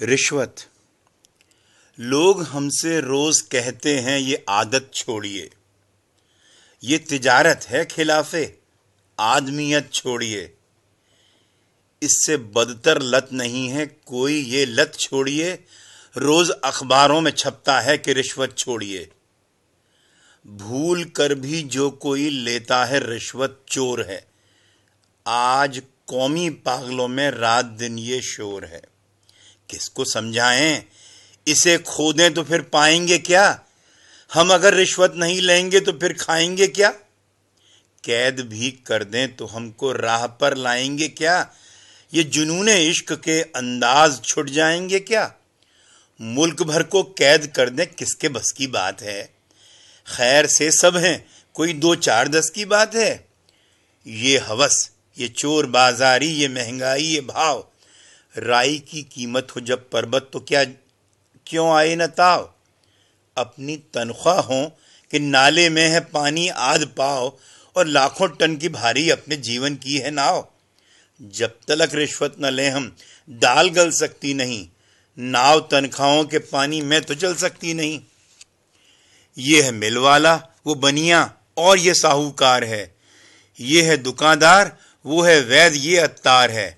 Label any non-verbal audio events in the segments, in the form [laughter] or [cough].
रिश्वत लोग हमसे रोज कहते हैं ये आदत छोड़िए ये तिजारत है खिलाफे आदमियत छोड़िए इससे बदतर लत नहीं है कोई ये लत छोड़िए रोज अखबारों में छपता है कि रिश्वत छोड़िए भूल कर भी जो कोई लेता है रिश्वत चोर है आज कौमी पागलों में रात दिन ये शोर है किसको समझाएं इसे खोदें तो फिर पाएंगे क्या हम अगर रिश्वत नहीं लेंगे तो फिर खाएंगे क्या कैद भी कर दें तो हमको राह पर लाएंगे क्या ये जुनून इश्क के अंदाज छुट जाएंगे क्या मुल्क भर को कैद कर दें किसके बस की बात है खैर से सब हैं कोई दो चार दस की बात है ये हवस ये चोर बाजारी ये महंगाई ये भाव राई की कीमत हो जब पर्वत तो क्या क्यों आए न ताव अपनी तनख्वाह हो कि नाले में है पानी आध पाओ और लाखों टन की भारी अपने जीवन की है नाव जब तलक रिश्वत न ले हम दाल गल सकती नहीं नाव तनख्वाहों के पानी में तो चल सकती नहीं ये है मिल वाला वो बनिया और ये साहूकार है ये है दुकानदार वो है वैद ये अत्तार है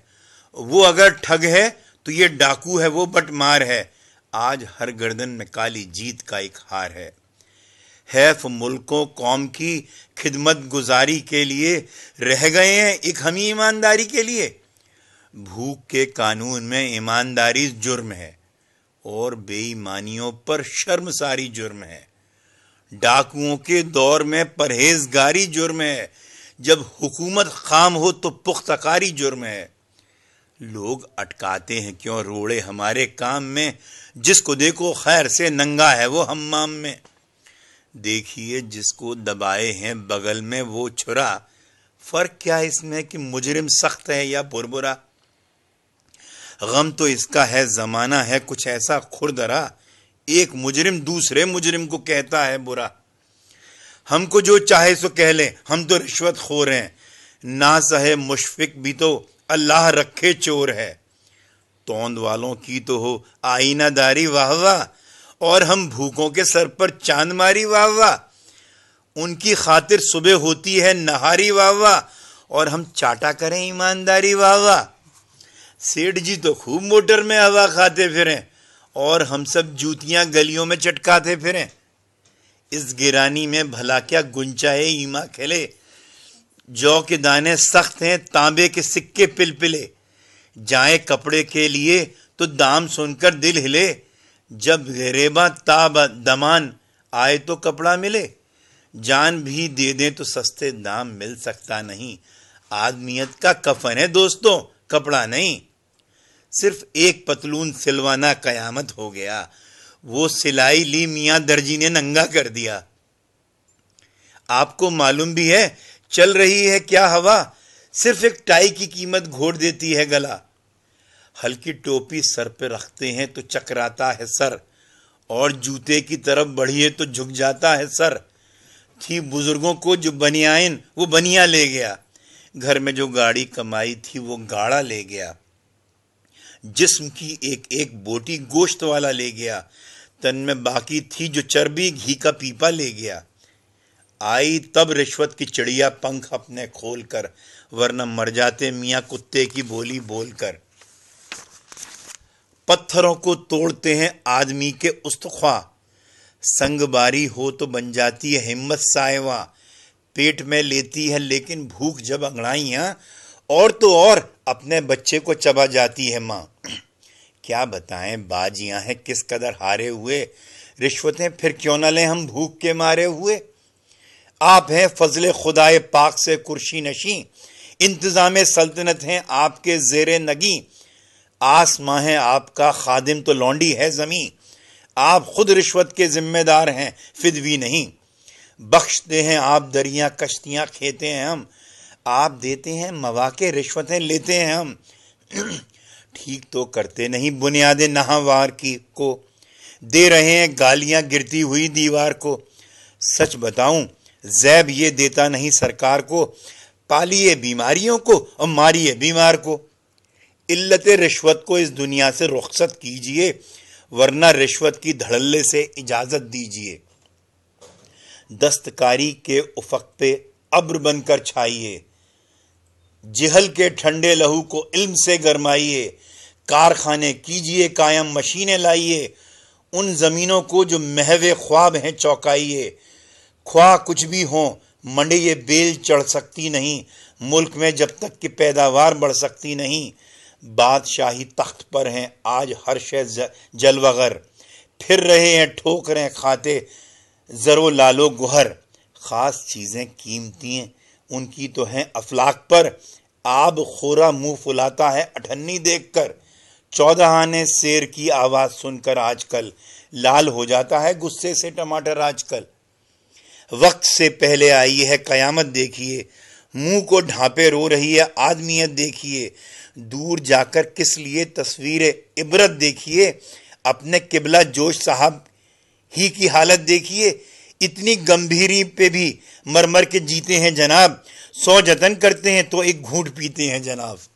वो अगर ठग है तो ये डाकू है वो बटमार है आज हर गर्दन में काली जीत का एक हार है हैफ मुल्कों कौम की खिदमत गुजारी के लिए रह गए हैं एक हमी ईमानदारी के लिए भूख के कानून में ईमानदारी जुर्म है और बेईमानियों पर शर्मसारी जुर्म है डाकुओं के दौर में परहेजगारी जुर्म है जब हुकूमत खाम हो तो पुख्तकारी जुर्म है लोग अटकाते हैं क्यों रोड़े हमारे काम में जिसको देखो खैर से नंगा है वो हम्माम में देखिए जिसको दबाए हैं बगल में वो छुरा फर्क क्या है इसमें कि मुजरिम सख्त है या बुरबुरा गम तो इसका है जमाना है कुछ ऐसा खुरदरा एक मुजरिम दूसरे मुजरिम को कहता है बुरा हमको जो चाहे सो कह ले हम तो रिश्वत खोर हैं ना सहे मुशफिक भी तो अल्लाह रखे चोर है तोंद वालों की तो हो दारी वाह वाह और हम भूखों के सर पर चांद मारी वाह वाह उनकी खातिर सुबह होती है नहारी वाह वाह और हम चाटा करें ईमानदारी वाह वाह सेठ जी तो खूब मोटर में हवा खाते फिरें और हम सब जूतियां गलियों में चटकाते फिरें इस गिरानी में भला क्या गुंचाए ईमा खेले जौ के दाने सख्त हैं तांबे के सिक्के पिल पिले जाए कपड़े के लिए तो दाम सुनकर दिल हिले जब गरेबा ताब दमान आए तो कपड़ा मिले जान भी दे दें तो सस्ते दाम मिल सकता नहीं आदमियत का कफन है दोस्तों कपड़ा नहीं सिर्फ एक पतलून सिलवाना कयामत हो गया वो सिलाई ली मियाँ दर्जी ने नंगा कर दिया आपको मालूम भी है चल रही है क्या हवा सिर्फ एक टाई की कीमत घोड़ देती है गला हल्की टोपी सर पर रखते हैं तो चकराता है सर और जूते की तरफ बढ़िए तो झुक जाता है सर थी बुजुर्गों को जो बनियाइन वो बनिया ले गया घर में जो गाड़ी कमाई थी वो गाड़ा ले गया जिस्म की एक एक बोटी गोश्त वाला ले गया तन में बाकी थी जो चर्बी घी का पीपा ले गया आई तब रिश्वत की चिड़िया पंख अपने खोल कर वरना मर जाते मियाँ कुत्ते की बोली बोलकर पत्थरों को तोड़ते हैं आदमी के उस्तख्वा संग बारी हो तो बन जाती है हिम्मत सायवा पेट में लेती है लेकिन भूख जब अंगड़ाइयाँ और तो और अपने बच्चे को चबा जाती है माँ क्या बताएं बाजियां हैं किस कदर हारे हुए रिश्वतें फिर क्यों न लें हम भूख के मारे हुए आप हैं फजल खुदाए पाक से कुर्शी नशी इंतज़ाम सल्तनत हैं आपके जेर नगी आसमां है आपका खादिम तो लौंडी है ज़मीं आप खुद रिश्वत के ज़िम्मेदार हैं फिदवी नहीं बख्शते हैं आप दरिया कश्तियाँ खेते हैं हम आप देते हैं मवाक़े रिश्वतें लेते हैं हम [clears throat] ठीक तो करते नहीं बुनियादे नहावार की को दे रहे हैं गालियां गिरती हुई दीवार को सच बताऊं जैब ये देता नहीं सरकार को पालिए बीमारियों को और मारिए बीमार को इल्लत रिश्वत को इस दुनिया से रुख्सत कीजिए वरना रिश्वत की धड़ल्ले से इजाज़त दीजिए दस्तकारी के उफक पे अब्र बनकर छाइए जहल के ठंडे लहू को इल्म से गरमाइए कारखाने कीजिए कायम मशीनें लाइए उन ज़मीनों को जो महवे ख्वाब हैं चौकाइए ख्वाह कुछ भी हों मंडी ये बेल चढ़ सकती नहीं मुल्क में जब तक कि पैदावार बढ़ सकती नहीं बादशाही तख्त पर हैं आज हर जल जलवगर फिर रहे हैं ठोक रहे हैं खाते ज़रो लालो गुहर ख़ास चीज़ें कीमती हैं उनकी तो हैं अफलाक पर आब खोरा मुंह फुलाता है अठन्नी देखकर चौदह आने शेर की आवाज़ सुनकर आजकल लाल हो जाता है गुस्से से टमाटर आजकल वक्त से पहले आई है कयामत देखिए मुंह को ढांपे रो रही है आदमियत देखिए दूर जाकर किस लिए तस्वीर इबरत देखिए अपने किबला जोश साहब ही की हालत देखिए इतनी गंभीरी पे भी मरमर के जीते हैं जनाब सौ जतन करते हैं तो एक घूट पीते हैं जनाब